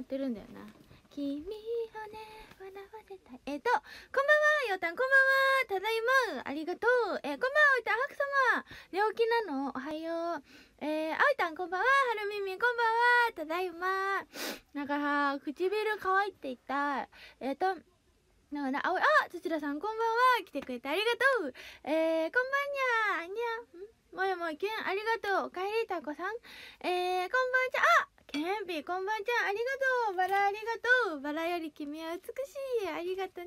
ってるんだよな君をね笑わせたいえっ、ー、とこんばんはよたんこんばんはただいまありがとうえー、こんばんはおいたんはくさま寝起きなのおはようえー、あいたんこんばんははるみみこんばんはただいまなんか唇乾いていたえっ、ー、とながら、あおい、あ、土田さん、こんばんは。来てくれてありがとう。えー、こんばんにゃ、にゃ、んもやもやけん、ありがとう。おかえり、たこさん。えー、こんばんちゃ、あケンピこんばんちゃんありがとうバラありがとうバラより君は美しいありがとね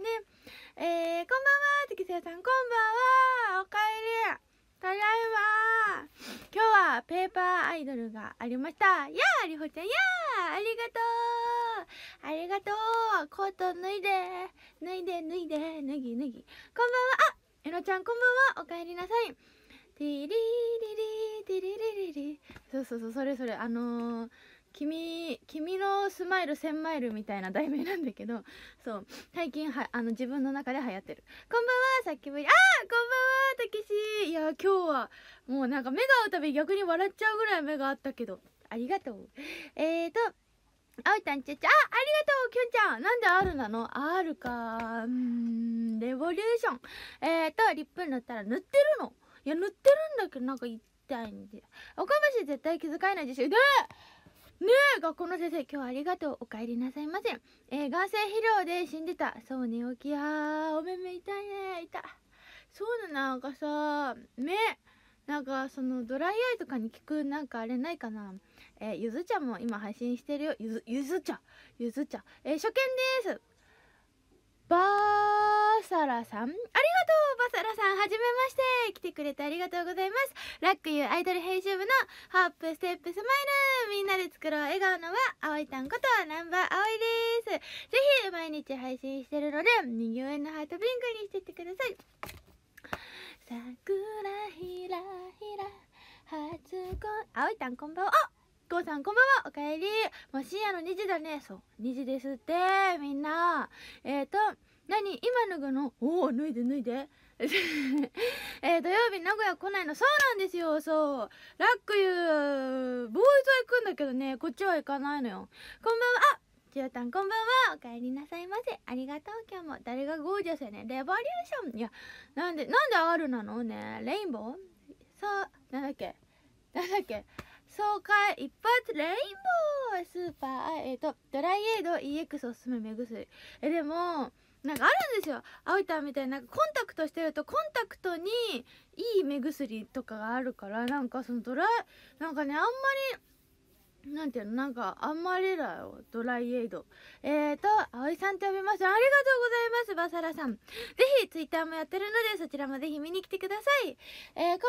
えー、こんばんは月瀬さんこんばんはおかえりただいま今日はペーパーアイドルがありましたやありほちゃんやあありがとうありがとうコート脱いで脱いで脱いで脱ぎ脱ぎこんばんはあえのちゃんこんばんはおかえりなさいティリリリティリリリリそうそうそうそれそれあのー、君君のスマイル1000マイルみたいな題名なんだけどそう最近はあの自分の中で流行ってるこんばんはさっきぶりあーこんばんはたけしいや今日はもうなんか目が合うたび逆に笑っちゃうぐらい目があったけどありがとうえーとあおちゃんちゃちゃあありがとうきょんちゃんなんで R なの ?R かうんレボリューションえーとリップ塗ったら塗ってるのいや塗ってるんだけどなんか痛いんで岡氏、絶対気遣えないでしょでえ学校の先生今日はありがとうお帰りなさいませえー、眼性疲労で死んでたそう寝起きやお目目痛いね痛そうなんかさ目なんかそのドライアイとかに効くなんかあれないかなえー、ゆず茶も今配信してるよゆずゆず茶ゆず茶えー、初見ですバーサラさんありがとうバサラさんはじめまして来てくれてありがとうございますラックユーアイドル編集部のハップステップスマイルみんなで作ろう笑顔のは葵たんことナンバー葵ですぜひ毎日配信してるので右上のハートピンクにしてってください桜ひらひら初恋葵たんこんばんはあこうさんこんばんはおかえりもう深夜の2時だねそう2時ですってみんなえっ、ー、と何今脱ぐのおお脱いで脱いで え土曜日名古屋来ないのそうなんですよそうラックユーボーイズは行くんだけどねこっちは行かないのよこんばんはあちよたんこんばんはおかえりなさいませありがとう今日も誰がゴージャスやねレボリューションいやなんでなんで R なのねレインボーそうなんだっけなんだっけ爽快一発レインボースーパーえっ、ー、とドライエイド EX おすすめ目薬えでもなんかあるんですよ青いタンみたいになんかコンタクトしてるとコンタクトにいい目薬とかがあるからなんかそのドライなんかねあんまりなんていうのなんか、あんまりだよ。ドライエイド。えーと、葵さんと呼びます。ありがとうございます、バサラさん。ぜひ、ツイッターもやってるので、そちらもぜひ見に来てください。えー、こんばんは。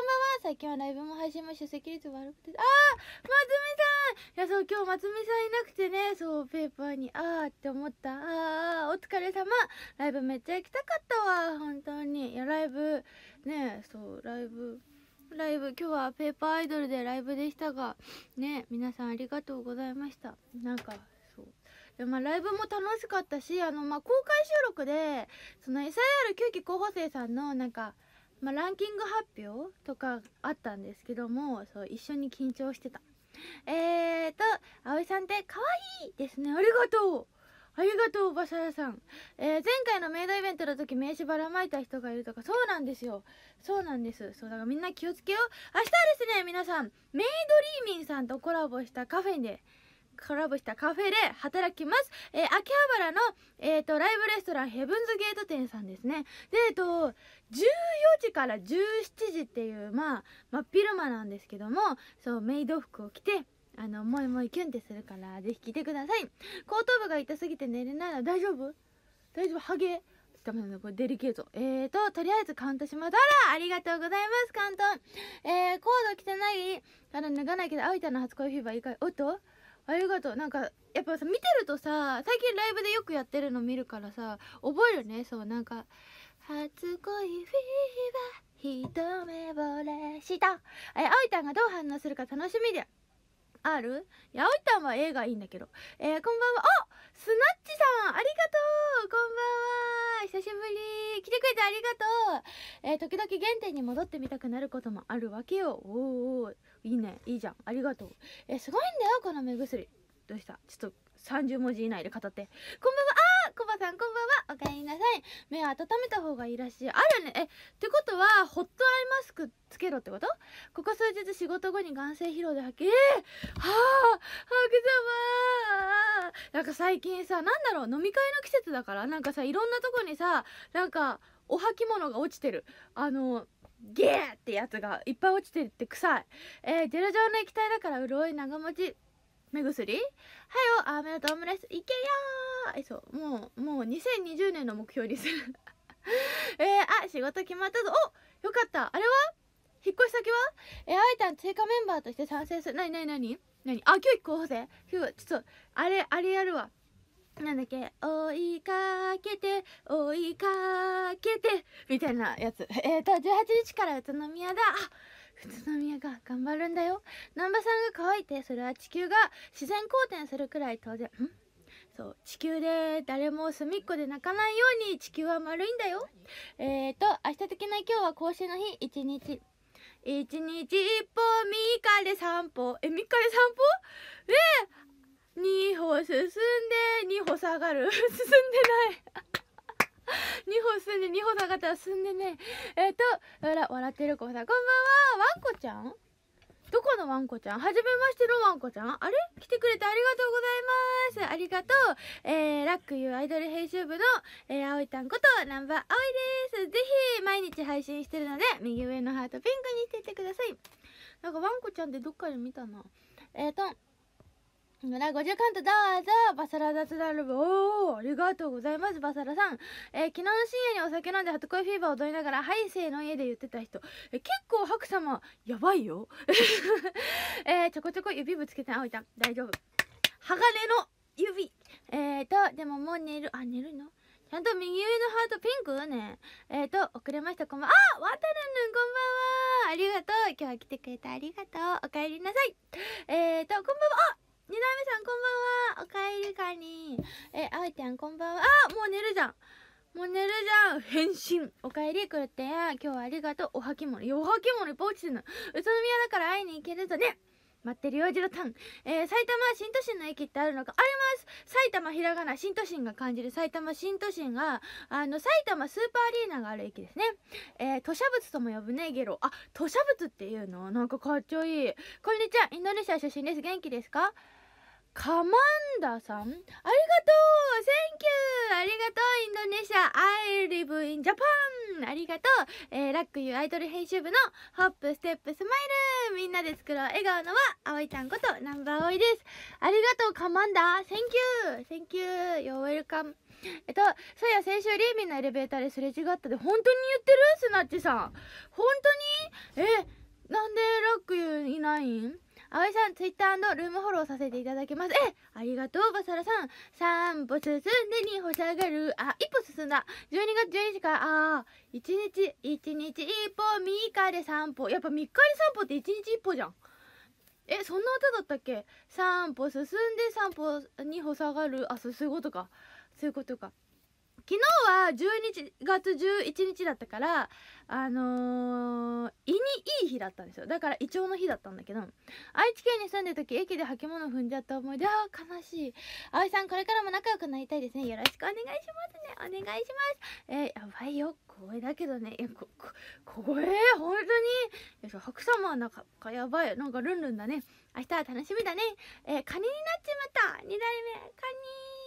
最近はライブも配信も出席率悪くて。あー、松見さんいや、そう、今日松見さんいなくてね、そう、ペーパーに、あーって思った。あー、お疲れ様。ライブめっちゃ行きたかったわ、本当に。いや、ライブ、ねそう、ライブ。ライブ今日はペーパーアイドルでライブでしたがね皆さんありがとうございましたなんかそうでまあ、ライブも楽しかったしあの、まあ、公開収録でその SIR9 期候補生さんのなんか、まあ、ランキング発表とかあったんですけどもそう一緒に緊張してたえーと葵さんって可愛いですねありがとうありがとう、おばさやさん。えー、前回のメイドイベントの時名刺ばらまいた人がいるとか、そうなんですよ。そうなんです。そう、だからみんな気をつけよう。明日はですね、皆さん、メイドリーミンさんとコラボしたカフェで、コラボしたカフェで働きます。えー、秋葉原の、えっ、ー、と、ライブレストランヘブンズゲート店さんですね。で、えっ、と、14時から17時っていう、まあ、真、ま、っ、あ、昼間なんですけども、そう、メイド服を着て、あのもいもいキュンってするからぜひ聞いてください後頭部が痛すぎて寝れないの大丈夫大丈夫ハゲダメなのだこれデリケートえーととりあえずカウントしますあらありがとうございますカウントえー、コード汚いから脱がないけどあいたの初恋フィーバーいいかいおっとありがとうなんかやっぱさ見てるとさ最近ライブでよくやってるの見るからさ覚えるねそうなんか「初恋フィーバー一目惚れした」えあいたんがどう反応するか楽しみだあるやおいたんは A がいいんだけど。えー、こんばんは。あスナッチさんありがとうこんばんは久しぶり来てくれてありがとうえー、時々原点に戻ってみたくなることもあるわけよ。おーおーいいね。いいじゃん。ありがとう。えー、すごいんだよ、この目薬。どうしたちょっと30文字以内で語って。こんばんはコバさんこんばんはおかえりなさい目を温めた方がいいらしいあるねえってことはホットアイマスクつけろってことここ数日仕事後に眼性疲労で吐きえー、はあ白様なんか最近さなんだろう飲み会の季節だからなんかさいろんなとこにさなんかお履物が落ちてるあのゲーってやつがいっぱい落ちてるって臭いえー、ジェル状の液体だから潤い長持ち目薬はよアメとオムライスいけよーそうもうもう2020年の目標にする えー、あ仕事決まったぞおよかったあれは引っ越し先はえあいたん追加メンバーとして賛成するなになになになにあ日育個補日ちょっとあれあれやるわなんだっけ追いかけて追いかけてみたいなやつえっ、ー、と18日から宇都宮だあ宇都宮が頑張るんだよ難波さんが乾いてそれは地球が自然好転するくらい当然んそう地球で誰も隅っこで泣かないように地球は丸いんだよえっ、ー、と明日的な今日は更新の日一日一日一歩三日で散歩え三日で散歩え二、歩進んで二歩下がる 進んでない歩 進んで、2歩の方は進んでね。えっ、ー、と、笑ってる子さん、こんばんは。ワンコちゃんどこのワンコちゃんはじめましてのワンコちゃんあれ来てくれてありがとうございますありがとうえー、ラックユーアイドル編集部の、えー、葵たんことナンバー葵ですぜひ毎日配信してるので右上のハートピンクにしていってくださいなんかワンコちゃんってどっかで見たなえっ、ー、と村50カウントどうぞバサラ雑談ルブおーありがとうございますバサラさん、えー、昨日の深夜にお酒飲んで初恋フィーバーを踊りながら「ハイセイの家」で言ってた人、え結構ク様やばいよ、えー、ちょこちょこ指ぶつけてあおいた大丈夫鋼の指えーとでももう寝るあ寝るのちゃんと右上のハートピンクねえーと遅れましたこんばんはあわたるぬんこんばんはありがとう今日は来てくれてありがとうおかえりなさいえーとこんばんはあ二代目さんこんばんはおかえりかにえあおいちゃんこんばんはあもう寝るじゃんもう寝るじゃん返信おかえりくるってや今日はありがとうおはきものおはきものいっぱい落ちてるの宇都宮だから会いに行けるとね待ってるよ、ジロタン。えー、埼玉新都心の駅ってあるのかあります埼玉ひらがな、新都心が感じる埼玉新都心が、あの、埼玉スーパーアリーナがある駅ですね。えー、砂物とも呼ぶね、ゲロ。あ、土砂物っていうのなんかかっちょいい。こんにちは、インドネシア出身です。元気ですかカマンダさんありがとうセンキューありがとうインドネシア I live in Japan ありがとう、えー、ラックユーアイドル編集部のホップステップスマイルみんなで作ろう笑顔のは葵ちゃんことナンバーオイですありがとうカマンダセンキューセンキュー a n k you r e welcome えっと、そうや、先週、リーミンのエレベーターですれ違ったで、本当に言ってるスナッチさん。本当にえ、なんでラックユーいないん葵さんツイッタールームフォローさせていただきますえありがとうバサラさん3歩進んで2歩下がるあ一歩進んだ12月12日からあ1日1日1歩3日で3歩やっぱ3日で3歩って1日1歩じゃんえそんな歌だったっけ3歩進んで3歩2歩下がるあそういうことかそういうことか昨日は12月11日だったからあのー、胃にいい日だったんですよだから胃腸の日だったんだけど愛知県に住んでる時駅で履物物踏んじゃった思い出あ悲しい葵さんこれからも仲良くなりたいですねよろしくお願いしますねお願いしますえー、やばいよ光栄だけどねえこここ栄本当にい白様はなんかやばいなんかルンルンだね明日は楽しみだねえー、カニになっちまった2代目カニ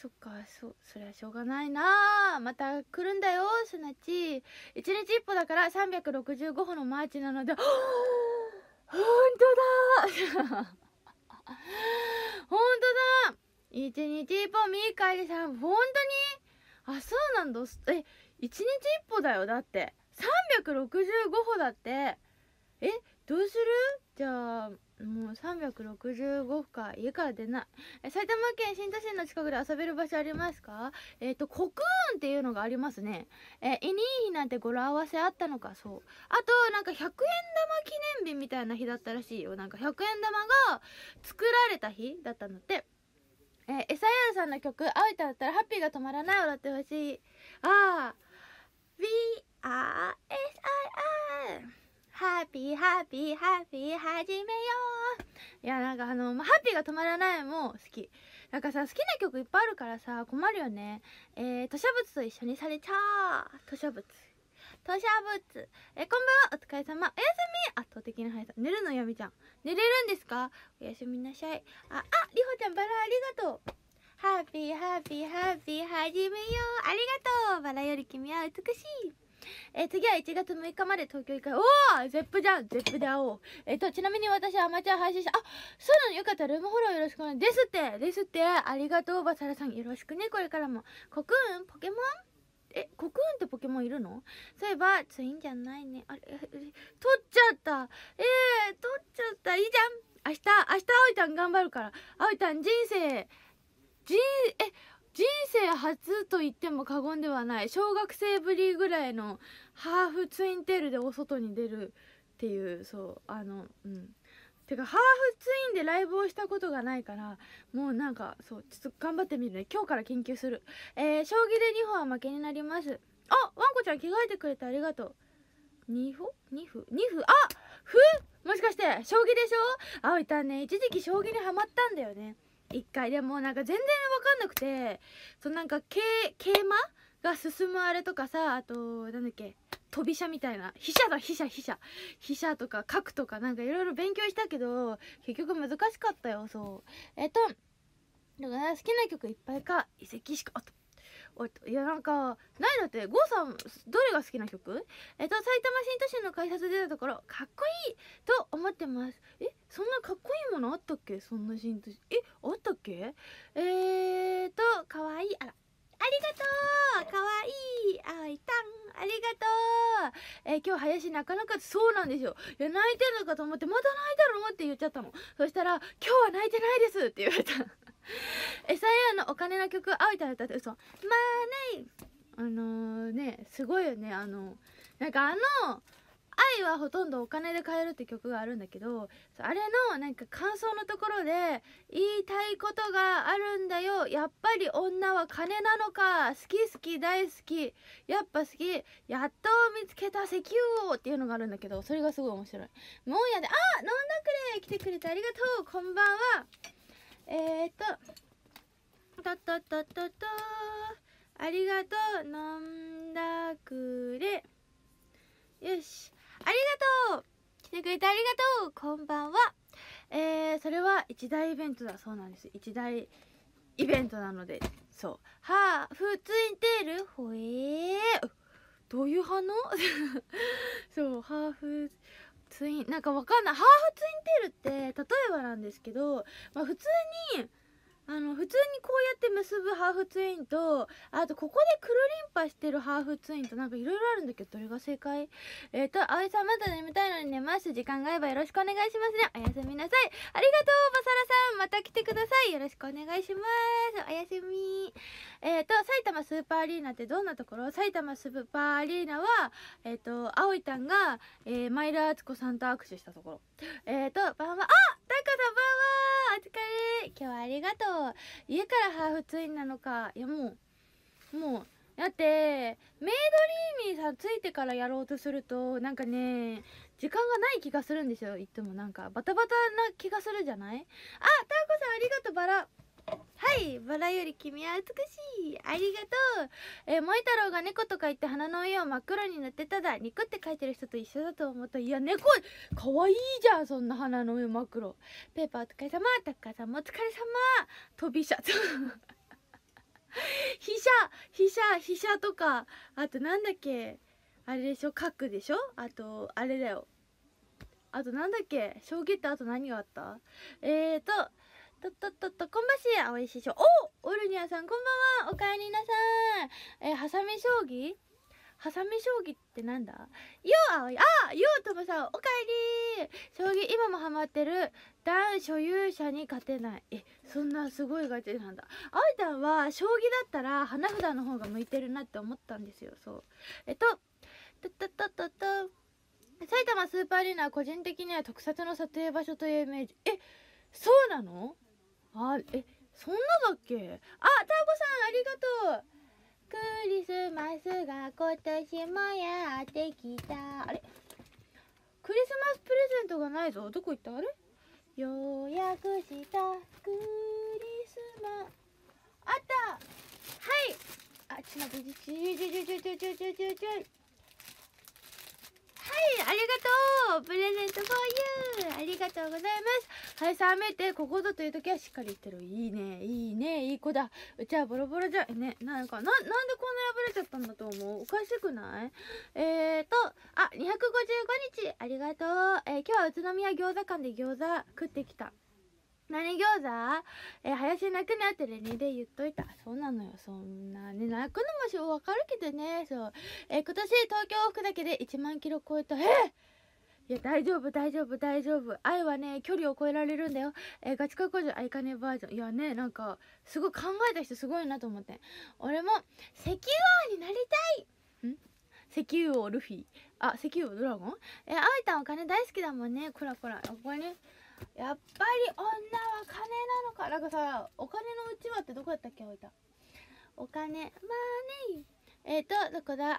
そっかそそりゃしょうがないなまた来るんだよすなち1日1歩だから365歩のマーチなのでほんとだほんとだ1日1歩見返りさんほんとにあそうなんだえ1日1歩だよだって365歩だってえどうするじゃあもう365日家から出ない埼玉県新都心の近くで遊べる場所ありますかえっ、ー、とコクーンっていうのがありますねえー、イニーヒなんて語呂合わせあったのかそうあとなんか100円玉記念日みたいな日だったらしいよなんか100円玉が作られた日だったんだってえー、エサヤルさんの曲「青い歌だったらハッピーが止まらない」笑ってほしいああ We are SIR ハッピーハッピーハッピー始めよういやなんかあの、まあ、ハッピーが止まらないも好きなんかさ好きな曲いっぱいあるからさ困るよねえー、吐し物と一緒にされちゃう吐し物吐し物えー、こんばんはお疲れ様おやすみ圧倒的な速さ寝るのやみちゃん寝れるんですかおやすみなさいあありほちゃんバラありがとうハッピーハッピーハッピー始めようありがとうバラより君は美しいえー、次は1月6日まで東京行く。おおゼップじゃんゼップで会おうえっ、ー、とちなみに私はアマチュア配信者あそうなのよかったルームフォローよろしくお願いですってですってありがとうバサラさんよろしくねこれからもコクーンポケモンえコクーンってポケモンいるのそういえばツインじゃないねあれ取っちゃったええー、取っちゃったいいじゃん明日明日あおいたん頑張るからあおいたん人生人え人生初と言っても過言ではない小学生ぶりぐらいのハーフツインテールでお外に出るっていうそうあのうんてかハーフツインでライブをしたことがないからもうなんかそうちょっと頑張ってみるね今日から研究するえー、将棋で2歩は負けになりますあワンコちゃん着替えてくれてありがとう2歩2歩2歩あふもしかして将棋でしょあいたね一時期将棋にはまったんだよね一回でもなんか全然分かんなくてそのなんか桂馬が進むあれとかさあとなんだっけ飛び車みたいな飛車だ飛車飛車飛車とか角とかなんかいろいろ勉強したけど結局難しかったよそうえっとだか好きな曲いっぱいか遺跡しかあといやなんかないだって郷さんどれが好きな曲えっと埼玉新都心の改札出たところかっこいいと思ってますえそんなかっこいいものあったっけそんな新都心えあったっけえーとかわいいあらありがとうかわいいあいたんありがとうえー、今日林泣かなかったそうなんですよいや泣いてるのかと思ってまた泣いたのって言っちゃったのそしたら今日は泣いてないですって言われた SIR のお金の曲青いたら歌って嘘まあない。あのー、ねすごいよねあのなんかあの愛はほとんどお金で買えるって曲があるんだけどあれのなんか感想のところで言いたいことがあるんだよやっぱり女は金なのか好き好き大好きやっぱ好きやっと見つけた石油王っていうのがあるんだけどそれがすごい面白いもんやであ飲んだくれ来てくれてありがとうこんばんはえっ、ー、と、とっとっとっとっと、ありがとう、飲んだくれ。よし、ありがとう来てくれてありがとうこんばんは。えー、それは一大イベントだそうなんです。一大イベントなので、そう。はあ、ふついてるほえー。どういう反応 そう、ハーフ、ツインなんかわかんないハーフツインテールって例えばなんですけど、まあ、普通にあの普通にこうやって結ぶハーフツインとあとここでくるりんぱしてるハーフツインとなんかいろいろあるんだけどどれが正解えっ、ー、と葵さんまだ眠たいのに寝ます時間があればよろしくお願いしますねおやすみなさいありがとうまさらさんまた来てくださいよろしくお願いしますおやすみえっ、ー、と、埼玉スーパーアリーナってどんなところ埼玉スーパーアリーナは、えっ、ー、と、葵たんが、えー、前田敦子さんと握手したところ。えっ、ー、と、ばんは、あタカさんばんはお疲れ今日はありがとう家からハーフツインなのか。いや、もう、もう、だってメイドリーミーさんついてからやろうとするとなんかね時間がない気がするんですよいつもなんかバタバタな気がするじゃないあターコさんありがとうバラはいバラより君は美しいありがとうえー、萌太郎が猫とか言って鼻の上を真っ黒に塗ってただ肉って書いてる人と一緒だと思ったいや猫かわいいじゃんそんな鼻の上真っ黒ペーパーお疲れ様タッカーさんもお疲れ様飛びシ飛車 飛車飛車とかあとなんだっけあれでしょ角でしょあとあれだよあとなんだっけ将棋ってあと何があったえーととっとっとっと、こんばしあおいししょ。おオルニアさん、こんばんは。おかえりなさい。えはハサミ将棋ハサミ将棋ってなんだようあい、あようともさん、おかえり将棋、今もハマってる。男所有者に勝てない。え、そんなすごいガチなんだ。あおいたんは、将棋だったら、花札の方が向いてるなって思ったんですよ、そう。えっと、とっとっとっとっと。埼玉スーパーアリーナは個人的には特撮の撮影場所というイメージえそうなのあえそんなだっけあタコさんありがとうクリスマスが今年もやってきたあれクリスマスプレゼントがないぞどこ行ったあれようやくしたクリスマあったはいあちょっと待ってちょちょちょちょちょちょちょちょありがとうプレゼントフォーユーありがとうございますはい、冷めて、ここぞという時はしっかり言ってる。いいね、いいね、いい子だ。うちはボロボロじゃ、ね、なんか、な、なんでこんな破れちゃったんだと思うおかしくないえーと、あ、255日、ありがとう。えー、今日は宇都宮餃子館で餃子食ってきた。何餃子え、林なくなってるね。で、言っといた。そうなのよ。そんなね、泣くのもしわかるけどね。そう。え、今年東京往復だけで1万キロ超えた。えいや、大丈夫、大丈夫、大丈夫。愛はね、距離を超えられるんだよ。えー、ガチ恋じゃ、愛かねバージョン。いやね、なんか、すごい考えた人すごいなと思って。俺も、石油王になりたいん石油王ルフィ。あ、石油王ドラゴンえ、愛たんお金大好きだもんね。こらこら、ここに、ね。やっぱり女は金なのかなんかさお金のうちわってどこやったっけ置いたお金マーネーえっ、ー、とどこだあー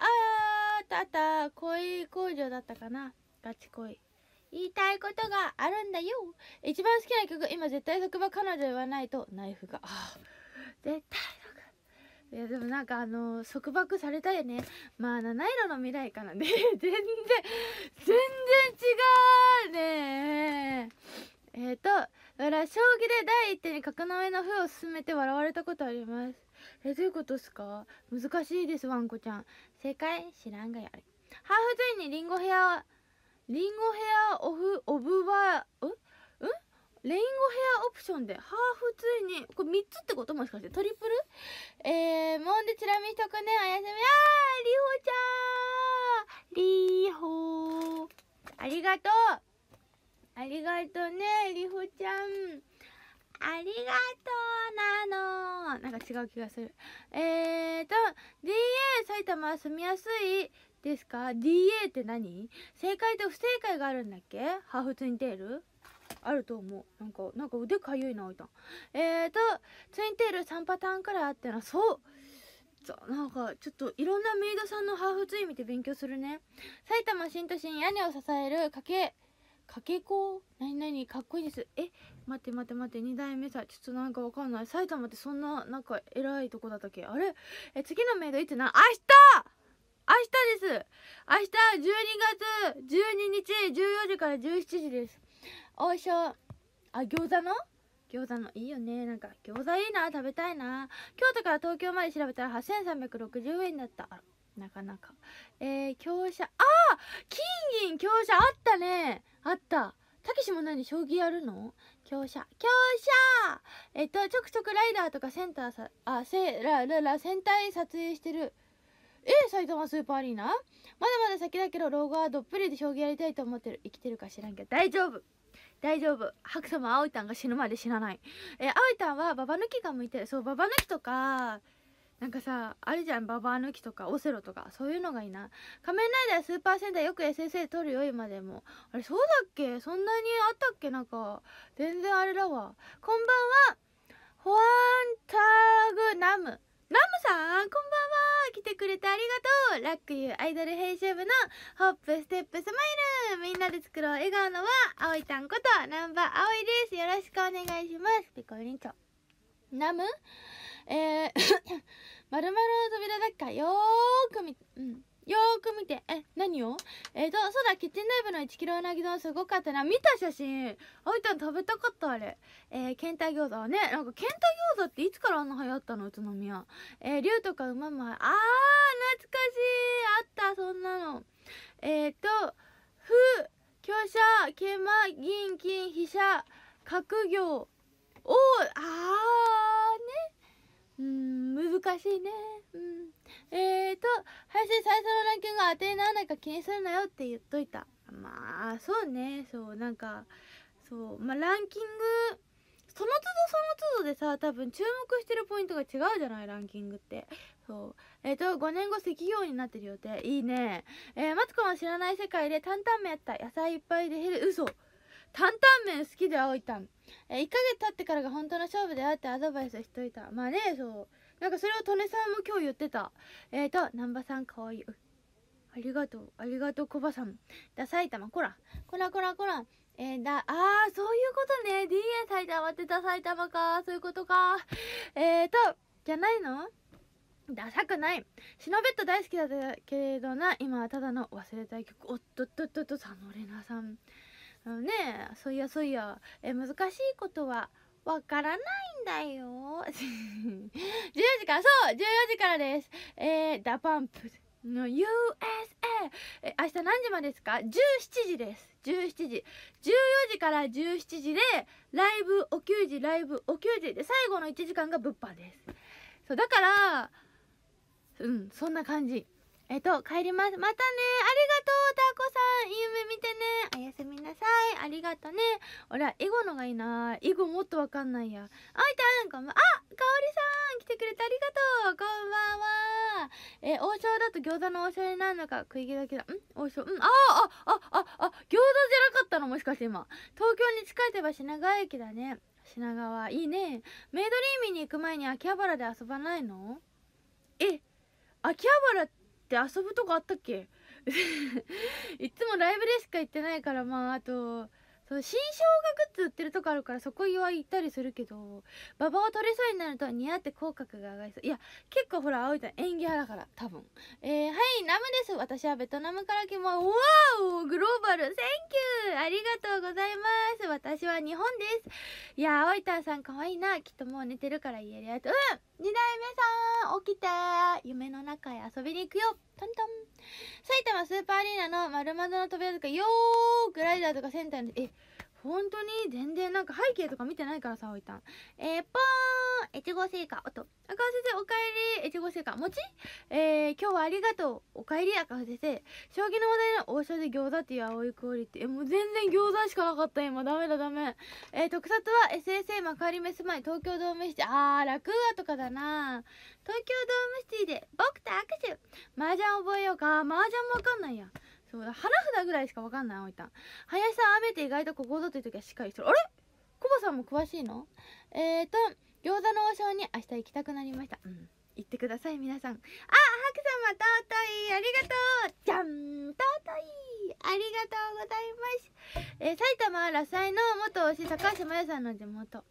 あった恋工場だったかなガチ恋言いたいことがあるんだよ一番好きな曲今絶対即場彼女言わないとナイフが絶対いやでもなんかあのー、束縛されたよねまあ七色の未来かなね全然全然違うねだから将棋で第一手に角の上の歩を進めて笑われたことありますえどういうことっすか難しいですわんこちゃん正解知らんがやハーフツインにリンゴヘアリンゴヘアオフオブバーうんレインゴヘアオプションでハーフツインにこれ3つってこともしかしてトリプルえー、もんでチラ見しとくねおやすみあーりほちゃんりほありがとうありがとうねりほちゃんありがとうなのなんか違う気がするえーと DA 埼玉は住みやすいですか ?DA って何正解と不正解があるんだっけハーフツインテールあると思う。なんか、なんか腕かゆいな、おいたん。えーと、ツインテール3パターンからあってな、そうなんか、ちょっといろんなメイドさんのハーフツイン見て勉強するね。埼玉新都心屋根を支える家計かけ子何々かっこいいですえ待って待って待って2代目さちょっとなんかわかんない埼玉ってそんななんか偉いとこだったっけあれえ次のメイドいつな明日明日です明日12月12日14時から17時です王将あ餃子の餃子のいいよねなんか餃子いいな食べたいな京都から東京まで調べたら8360円だったあらなかなかえー、強者ああ金銀強者あったねあったたけしも何将棋やるの強者強者えっとちょくちょくライダーとかセンターさあセラララ戦隊撮影してるえ埼玉スーパーアリーナまだまだ先だけど老後はどっぷりで将棋やりたいと思ってる生きてるか知らんけど大丈夫大丈夫白様葵たんが死ぬまで死なないえ葵たんはババ抜きが向いてるそうババ抜きとかなんかさあるじゃんババア抜きとかオセロとかそういうのがいいな仮面ライダースーパー戦隊よく SSA 撮るよ今でもあれそうだっけそんなにあったっけなんか全然あれだわこんばんはホワンタグナムナムさんこんばんは来てくれてありがとうラックユーアイドル編集部のホップステップスマイルみんなで作ろう笑顔のは葵たんことナンバー葵ですよろしくお願いしますピコリンチョナムえ まるまの扉だっかよーく見、うん、よーく見て、え、何をえっ、ー、と、そうだ、キッチンライブの1キロうなぎ丼すごかったな。見た写真。あいちゃん食べたかったあれ。えー、ケンタ餃子はね、なんかケンタ餃子っていつからあんな流行ったの宇都宮。えー、竜とか馬も、ああー、懐かしい。あった、そんなの。えっ、ー、と、ふ、強者、桂馬、銀、金、飛車、角行、おー、あー、ね。うん難しいねうんえーと林最初のランキング当てにならないか気にするなよって言っといたまあそうねそうなんかそうまあランキングその都度その都度でさ多分注目してるポイントが違うじゃないランキングってそうえっ、ー、と5年後赤業になってる予定いいねえー、マツコの知らない世界で担々麺やった野菜いっぱいで減る嘘担々麺好きで青いたん、え1ヶ月経ってからが本当の勝負であってアドバイスしといたまあねそうなんかそれをトネさんも今日言ってたえっ、ー、と難波さんかわいいありがとうありがとうコバさんだ埼玉こらこらこらこらえー、だああそういうことね DA 埼玉ってた埼玉かそういうことかえっ、ー、とじゃないのダサくないシノベット大好きだけれどな今はただの忘れたい曲おっとっとっとっとサノレナさんあのねそういやそういやえ難しいことはわからないんだよ14 時からそう14時からですえー、ダパンプの USA え明日何時までですか17時です17時14時から17時でライブお給時ライブお給時で最後の1時間が物販ですそうだからうんそんな感じえっと帰りますまたねありがとうタコさん夢見てねおやすみなさいありがとね俺はエゴのがいいなエゴもっとわかんないやあいたんこんばんあかおりさん来てくれてありがとうこんばんはえ王将だと餃子の王将になるのか食い気だけだん王将うんああああああ餃子じゃなかったのもしかして今東京に近いとば品川駅だね品川いいねメイドリーミーに行く前に秋葉原で遊ばないのえ秋葉原って遊ぶとこあったっけ いつもライブでしか行ってないからまああとそう新生姜グッズ売ってるとこあるからそこは行ったりするけど馬場を取れそうになると似合って口角が上がりそういや結構ほら青いと演技派だから多分えー、はいナムです私はベトナムから来ますわおグローバルセンキューありがとうございます私は日本ですいや青いたんさんかわいいなきっともう寝てるから言えるやつうん二代目さん起きて夢の中へ遊びに行くよトントン埼玉スーパーアリーナの丸窓の扉とかよーグライダーとかセンターにえ本当に全然なんか背景とか見てないからさおいたんえー、ぽー越後製菓音赤尾先生おかえり越後製菓餅えー、今日はありがとうおかえり赤尾先生将棋の話題の王将で餃子っていう青いクオリティえもう全然餃子しかなかった今ダメだダメえー、特撮は SSA 幕張メス前東京ドームシティあー楽アとかだな東京ドームシティで僕と握手麻雀覚えようか麻雀もわかんないやそうだ花札ぐらいしかわかんないおいた林さん雨って意外とここぞという時はしっかりしるあれコバさんも詳しいのえっ、ー、と餃子の王将に明日行きたくなりました、うん、行ってください皆さんあハク様尊いありがとうじゃん尊いありがとうございます、えー、埼玉ラサイの元推し高橋真由さんの地元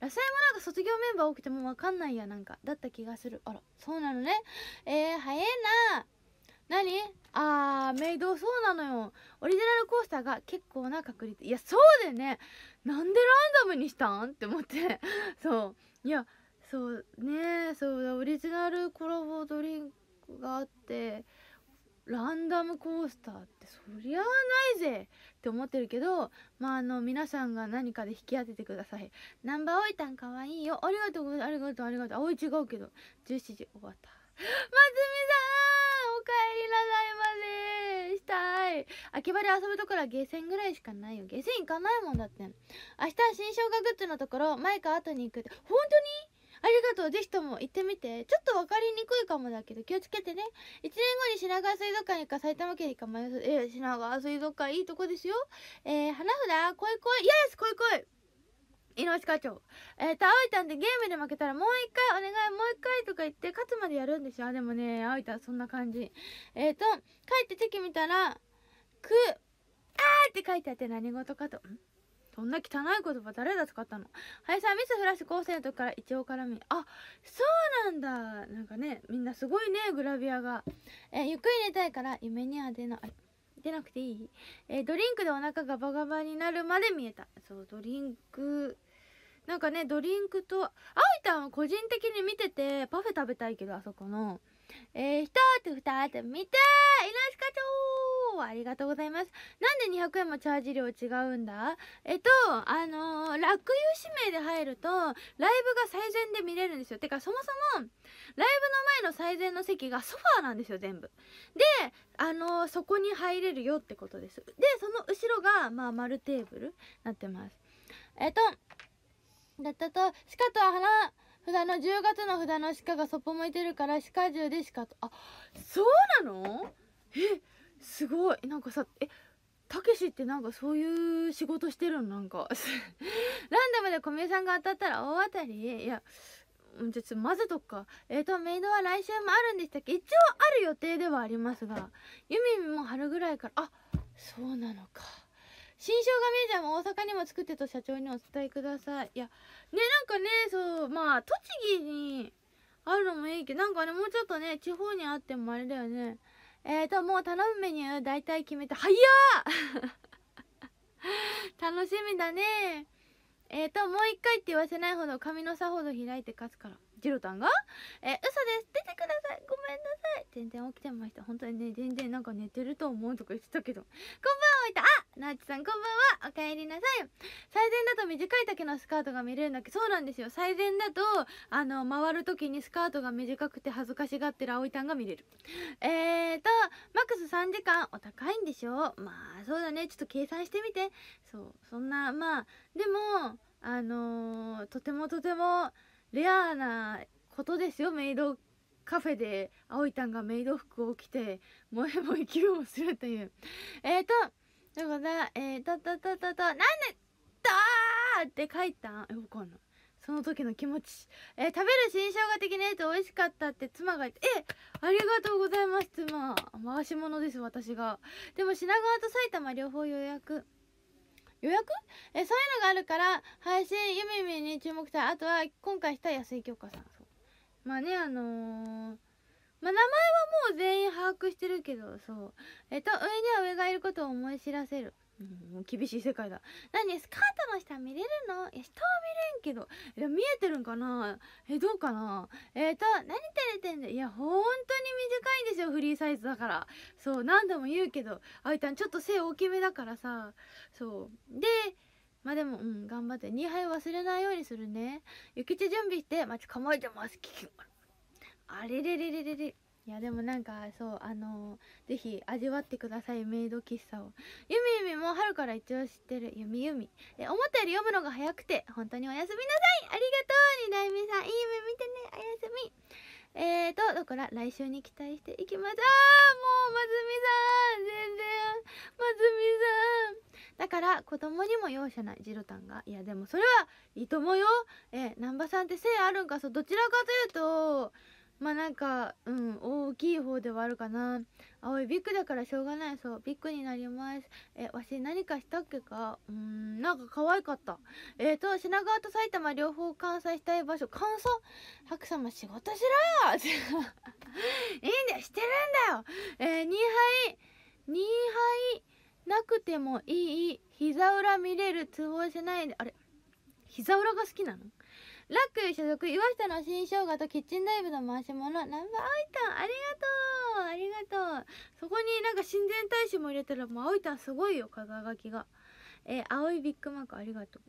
ラサイもなんか卒業メンバー多くてもわかんないやなんかだった気がするあらそうなのねえー、早えな何あーメイドそうなのよオリジナルコースターが結構な確率いやそうだよねなんでランダムにしたんって思ってそういやそうねそうだオリジナルコラボドリンクがあってランダムコースターってそりゃあないぜって思ってるけどまああの皆さんが何かで引き当ててくださいナンバーおいたんかわいいよありがとうありがとうありがとうあおい違うけど17時終わった松見さんおかえりなさいませたい秋葉で遊ぶところはゲーセンぐらいしかないよゲーセン行かないもんだって明日新生姜グッズのところ前か後に行くって本当にありがとう。ぜひとも行ってみて。ちょっと分かりにくいかもだけど、気をつけてね。1年後に品川水族館にか埼玉県にか迷う。えー、品川水族館いいとこですよ。えー、花札、いこいイエスいこい命課長えっ、ー、と葵たんってゲームで負けたらもう一回お願いもう一回とか言って勝つまでやるんでしょでもね葵たんそんな感じえっ、ー、と帰って席見たら「く」「あって書いてあって何事かとそんな汚い言葉誰が使ったの林さんミスフラッシュ高生の時から一応絡みあそうなんだなんかねみんなすごいねグラビアが、えー、ゆっくり寝たいから夢には出ない出なくていい、えー、ドリンクでお腹がバガバになるまで見えたそうドリンクなんかねドリンクとあおいたんは個人的に見ててパフェ食べたいけどあそこのえー、一つ二つ見ていらしかとありがとうございますなんで200円もチャージ料違うんだえっとあのー、ラッ指名で入るとライブが最善で見れるんですよてかそもそもライブの前の最善の席がソファーなんですよ全部であのー、そこに入れるよってことですでその後ろがまあ丸テーブルなってますえっとだったと、鹿とは花札の10月の札の鹿がそっぽ向いてるから、鹿獣で鹿と。あ、そうなのえ、すごい。なんかさ、え、たけしってなんかそういう仕事してるのなんか ランダムで小宮さんが当たったら大当たりいやちょっと混ぜとくかえっ、ー、とメイドは来週もあるんでしたっけ一応ある予定ではありますがユミも春ぐらいからあそうなのか新生姜ミュージアム大阪にも作ってと社長にお伝えくださいいやねなんかねそうまあ栃木にあるのもいいけどなんかねもうちょっとね地方にあってもあれだよねえーともう頼むメニュー大体決めて、早っ 楽しみだねえーともう一回って言わせないほど髪の差ほど開いて勝つからジロタンが「え嘘です出てくださいごめんなさい」全然起きてました本当にね全然なんか寝てると思うとか言ってたけどこんばんはおいたあなーちさんこんばんはおかえりなさい最善だと短い丈のスカートが見れるんだけどそうなんですよ最善だとあの回る時にスカートが短くて恥ずかしがってる葵たんが見れるえーとマックス3時間お高いんでしょまあそうだねちょっと計算してみてそうそんなまあでもあのー、とてもとてもレアなことですよメイドカフェで葵たんがメイド服を着て萌え萌え気分をするというえっ、ー、となんうこえー、とととととなんで「だー!」って書いたんえ分かんないその時の気持ち、えー、食べる新生姜的なやつ美味しかったって妻が言ってえありがとうございます妻回し物です私がでも品川と埼玉両方予約予約えそういうのがあるから配信ゆみゆみに注目したいあとは今回した安井京香さんそうまあねあのー、まあ、名前はもう全員把握してるけどそうえっと上には上がいることを思い知らせる厳しい世界だ何スカートの下見れるのいや下は見れんけどいや見えてるんかなえどうかなえっ、ー、と何照れてんだいや本当に短いんですよフリーサイズだからそう何度も言うけどあいたんちょっと背大きめだからさそうでまあでもうん頑張って2杯忘れないようにするね雪地準備して待ち構えてますあれれれれれれれいやでもなんかそうあのー、ぜひ味わってくださいメイド喫茶をゆみゆみも春から一応知ってるゆみゆみ思ったより読むのが早くて本当におやすみなさいありがとう二代目さんいい夢見てねおやすみえーとだから来週に期待していきますああもうまずみさん全然まずみさんだから子供にも容赦ないジロタンがいやでもそれはいいともよえ難波さんって性あるんかそうどちらかというとまあなんかうん大きい方ではあるかないビッグだからしょうがないそうビッグになりますえわし何かしたっけかうんなんか可愛かったえっ、ー、と品川と埼玉両方完済したい場所完走白様仕事しろよ いいんだよしてるんだよえー、2杯2杯なくてもいい膝裏見れる都合しないであれ膝裏が好きなのラック所属岩下の新生姜とキッチンライブの回し物ナンバーアイタンありがとうありがとうそこになんか親善大使も入れたらもうアイタンすごいよ肩書きがえー、青いビッグマークありがとう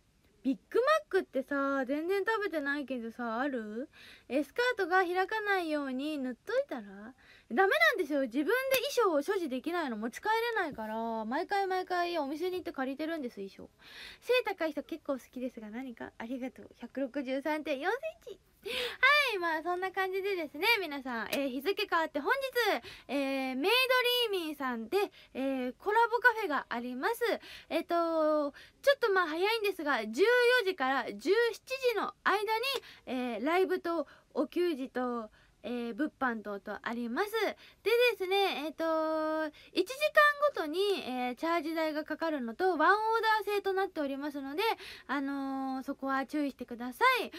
ビッグマックってさ全然食べてないけどさあるエスカートが開かないように塗っといたらダメなんですよ自分で衣装を所持できないの持ち帰れないから毎回毎回お店に行って借りてるんです衣装背高い人結構好きですが何かありがとう163.4センチはいまあそんな感じでですね皆さん、えー、日付変わって本日、えー、メイドリーミーさんで、えー、コラボカフェがありますえっ、ー、とちょっとまあ早いんですが14時から17時の間に、えー、ライブとお給仕とえー、物販等とあります。でですね、えっ、ー、とー、1時間ごとに、えチャージ代がかかるのと、ワンオーダー制となっておりますので、あのそこは注意してください。で、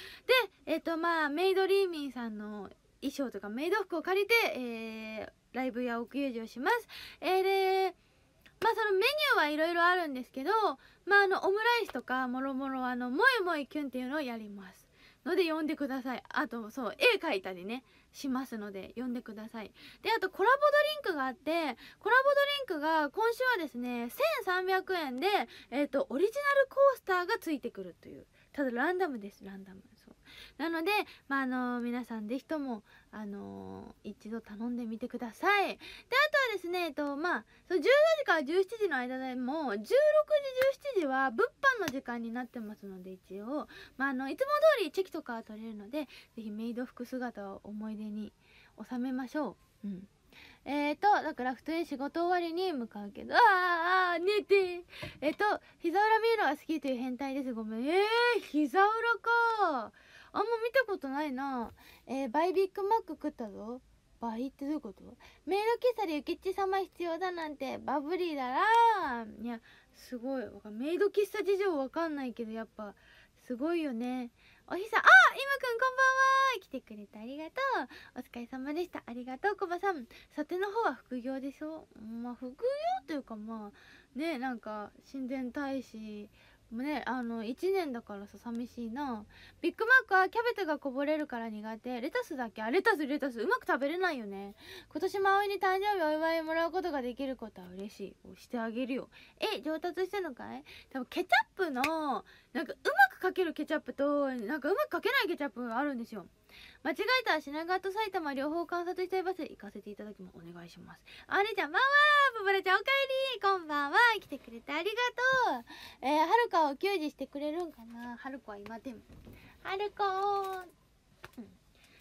えっ、と、まあ、メイドリーミンさんの衣装とかメイド服を借りて、えライブや奥遊戯をします。えー、で、まあそのメニューはいろいろあるんですけど、まああのオムライスとかもろもろあの、もえもえキュンっていうのをやります。ので呼んでください。あと、そう、絵描いたりね。しますので読んでくださいであとコラボドリンクがあってコラボドリンクが今週はですね1300円で、えーと、オリジナルコースターがついてくるというただランダムですランダムそうなので、まあ、あの皆さん是非ともあのー、一度頼んでみてください。で、あとはですね、えっと、まあ、その14時から17時の間でも、16時、17時は物販の時間になってますので、一応、まあ、あの、いつも通りチェキとかは取れるので、ぜひメイド服姿を思い出に収めましょう。うん。えーと、だから普通に仕事終わりに向かうけど、あーあー、寝てえっ、と、膝裏見るのが好きという変態です。ごめん。えー、膝裏か。あんま見たことないなえー、イビッグマック食ったぞバイってどういうことメイド喫茶でゆきっち様必要だなんてバブリーだらいやすごいメイド喫茶事情わかんないけどやっぱすごいよねおひさあ今くんこんばんは来てくれてありがとうお疲れ様でしたありがとうコバさんさての方は副業でしょまあ副業というかまあねなんか神殿大使ねあの1年だからさ寂しいなビッグマックはキャベツがこぼれるから苦手レタスだっけあレタスレタスうまく食べれないよね今年も葵に誕生日お祝いもらうことができることは嬉しいしてあげるよえ上達してんのかい多分ケチャップのなんかうまくかけるケチャップとなんかうまくかけないケチャップがあるんですよ間違えた品川と埼玉両方観察したいバス行かせていただきもお願いしますあれちゃんばんはブブラちゃんおかえりこんばんは来てくれてありがとうえー、はるかを給仕してくれるんかなはるこは今でもはるこを、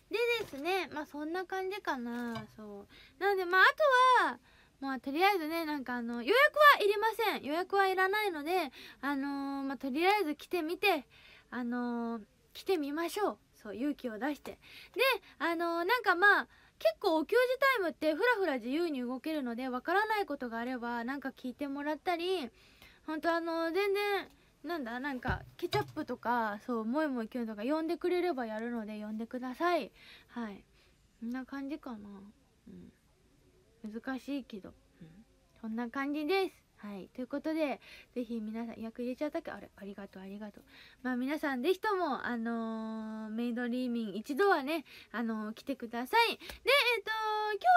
でですねまあそんな感じかなそうなのでまああとはまあとりあえずねなんかあの予約はいりません予約はいらないのであのー、まあとりあえず来てみてあのー、来てみましょうそう勇気を出してであのー、なんかまあ結構お給仕タイムってふらふら自由に動けるのでわからないことがあればなんか聞いてもらったり本当あのー、全然なんだなんかケチャップとかそうもいもいきゅんとか呼んでくれればやるので呼んでくださいはいこんな感じかな、うん、難しいけど、うん、そんな感じですはい、ということで、ぜひ皆さん、役入れちゃったけあれ、ありがとう、ありがとう。まあ皆さん、ぜひとも、あのー、メイドリーミン一度はね、あのー、来てください。で、えっ、ー、と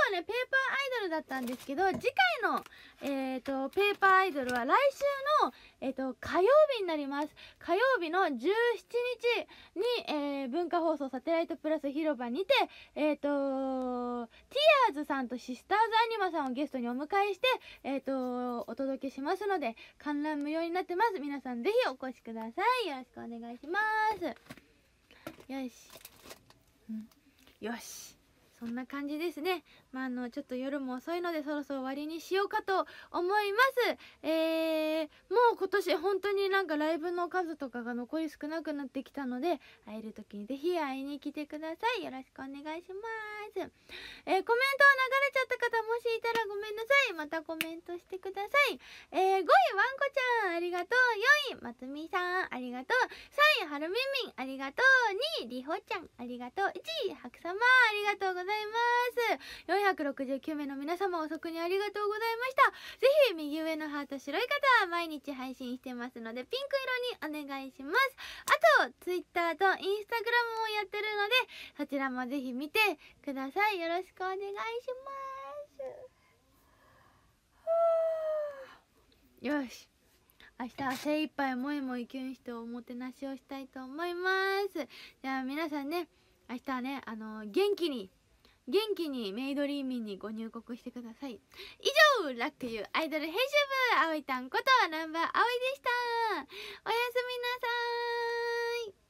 今日はね、ペーパーアイドルだったんですけど、次回の、えっ、と、ペーパーアイドルは来週の、えっ、と、火曜日になります。火曜日の17日に、えー、文化放送サテライトプラス広場にて、えっ、ー、とー、ティアーズさんとシスターズアニマさんをゲストにお迎えして、えっ、と、お届けしますので、観覧無料になってます。皆さんぜひお越しください。よろしくお願いします。よし。うん、よし。そんな感じですね。まあ、あの、ちょっと夜も遅いので、そろそろ終わりにしようかと思います。えー、もう今年本当になんかライブの数とかが残り少なくなってきたので、会える時にぜひ会いに来てください。よろしくお願いします。えー、コメント流れちゃった方もしいたらごめんなさいまたコメントしてください、えー、5位ワンコちゃんありがとう4位まつみさんありがとう3位はるみみんありがとう2位りほちゃんありがとう1位はくさまありがとうございます469名の皆様遅くにありがとうございましたぜひ右上のハート白い方は毎日配信してますのでピンク色にお願いしますあと Twitter と Instagram もやってるのでそちらもぜひ見てくださいくださいよろしくお願いしますよし明日は精一杯もえもえキュンしておもてなしをしたいと思いますじゃあ皆さんね明日はねあの元気に元気にメイドリーミンにご入国してください以上ラックユアイドル編集部あおいたんことナンバーあおいでしたおやすみなさい